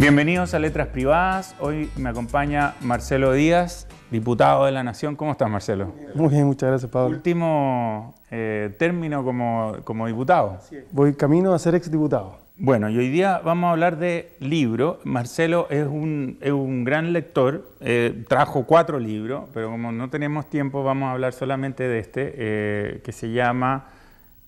Bienvenidos a Letras Privadas. Hoy me acompaña Marcelo Díaz, diputado de la Nación. ¿Cómo estás, Marcelo? Muy bien, muchas gracias, Pablo. Último eh, término como, diputado. Voy camino a ser exdiputado. Bueno, y hoy día vamos a hablar de libro. Marcelo es un, gran lector, eh, trajo cuatro libros, pero como no tenemos tiempo, vamos a hablar solamente de este, eh, que se llama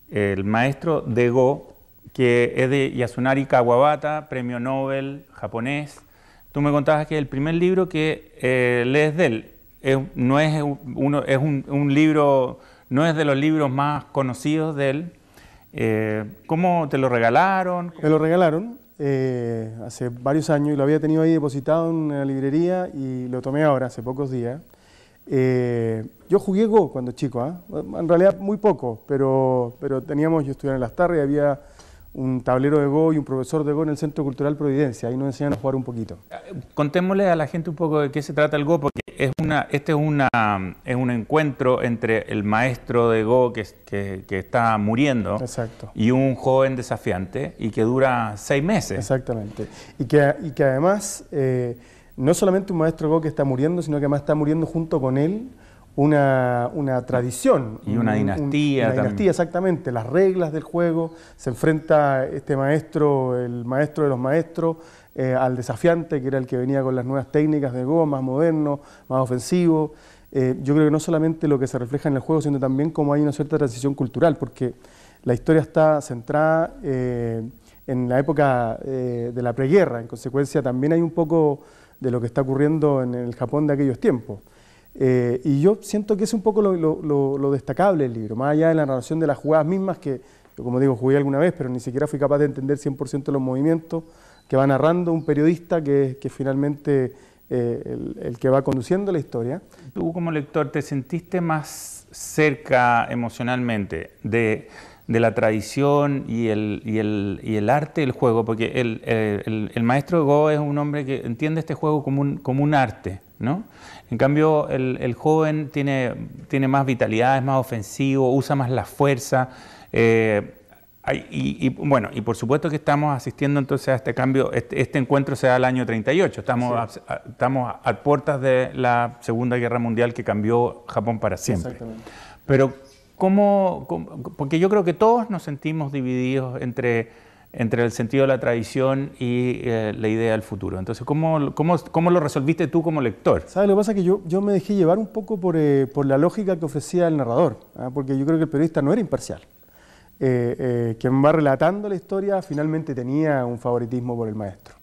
El Maestro de Go que es de Yasunari Kawabata, premio Nobel japonés. Tú me contabas que el primer libro que eh, lees de él no es, uno, es un, libro, no es de los libros más conocidos de él. Eh, ¿Cómo te lo regalaron? Me lo regalaron eh, hace varios años y lo había tenido ahí depositado en la librería y lo tomé ahora, hace pocos días. yo jugué Go cuando chico, ¿ah? en realidad muy poco, pero, pero teníamos, yo estudiaba en las tardes y había un tablero de Go y un profesor de Go en el Centro Cultural Providencia. Ahí nos enseñan a jugar un poquito. Eh, contémosle a la gente un poco de qué se trata el Go, porque es una, este es, una, es un encuentro entre el maestro de Go que, está muriendo y un joven desafiante y que dura seis meses. Exactamente. Y que, que además, eh, no solamente un maestro de Go que está muriendo, sino que además está muriendo junto con él una, tradición. Y una dinastía. dinastía, exactamente. Las reglas del juego. Se enfrenta este maestro, el maestro de los maestros, eh, al desafiante, que era el que venía con las nuevas técnicas de Go, más moderno, más ofensivo. Eh, yo creo que no solamente lo que se refleja en el juego, sino también como hay una cierta transición cultural, porque la historia está centrada eh, en la época de la preguerra. En consecuencia, también hay un poco de lo que está ocurriendo en el Japón de aquellos tiempos. Eh, y yo siento que es un poco lo, destacable del libro, más allá de la narración de las jugadas mismas, que como digo jugué alguna vez, pero ni siquiera fui capaz de entender 100% los movimientos que va narrando un periodista que, es, finalmente eh, el, que va conduciendo la historia. Tú como lector, ¿te sentiste más cerca emocionalmente de, la tradición y el, arte del juego? Porque eh, el, maestro Go es un hombre que entiende este juego como un arte. En cambio, el, joven tiene, tiene, más vitalidad, es más ofensivo, usa más la fuerza. Eh, y, bueno, y por supuesto que estamos asistiendo entonces a este cambio, este, este encuentro se da el año 38, estamos, a, estamos a puertas de la Segunda Guerra Mundial que cambió Japón para siempre. Exactamente. Pero, ¿cómo? Porque yo creo que todos nos sentimos divididos entre entre el sentido de la tradición y eh, la idea del futuro. Entonces, ¿cómo, lo resolviste tú como lector? ¿Sabes? Lo que pasa es que yo, me dejé llevar un poco eh, por, la lógica que ofrecía el narrador, ¿ah? porque yo creo que el periodista no era imparcial. Eh, quien va relatando la historia finalmente tenía un favoritismo por el maestro.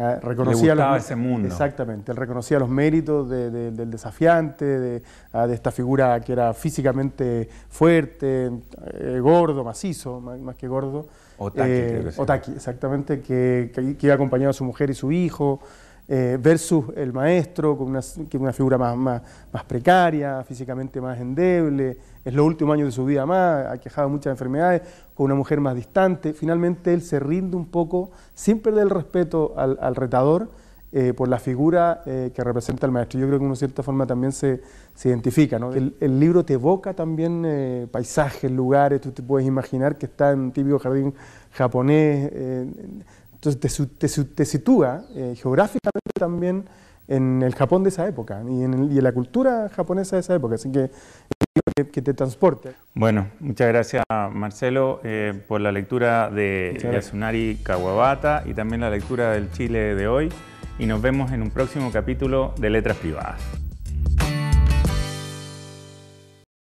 Ah, reconocía Le los, ese mundo. Exactamente, él reconocía los méritos del desafiante, ah, de, esta figura que era físicamente fuerte, eh, gordo, macizo, más, que gordo. Otaki, eh, creo Otaki, exactamente, que, que, iba acompañado a su mujer y su hijo. Eh, versus el maestro, con una, una figura más, precaria, físicamente más endeble, es los últimos años de su vida más, ha quejado muchas enfermedades, con una mujer más distante. Finalmente él se rinde un poco, sin perder el respeto al, retador, eh, por la figura eh, que representa el maestro. Yo creo que de una cierta forma también se, identifica. ¿no? El, libro te evoca también paisajes, lugares, tú te puedes imaginar que está en un típico jardín japonés. Entonces te, sitúa eh, geográficamente también en el Japón de esa época y en, la cultura japonesa de esa época. Así que que, eh, que te transporte. Bueno, muchas gracias Marcelo eh, por la lectura de Yasunari Kawabata y también la lectura del Chile de hoy y nos vemos en un próximo capítulo de Letras Privadas.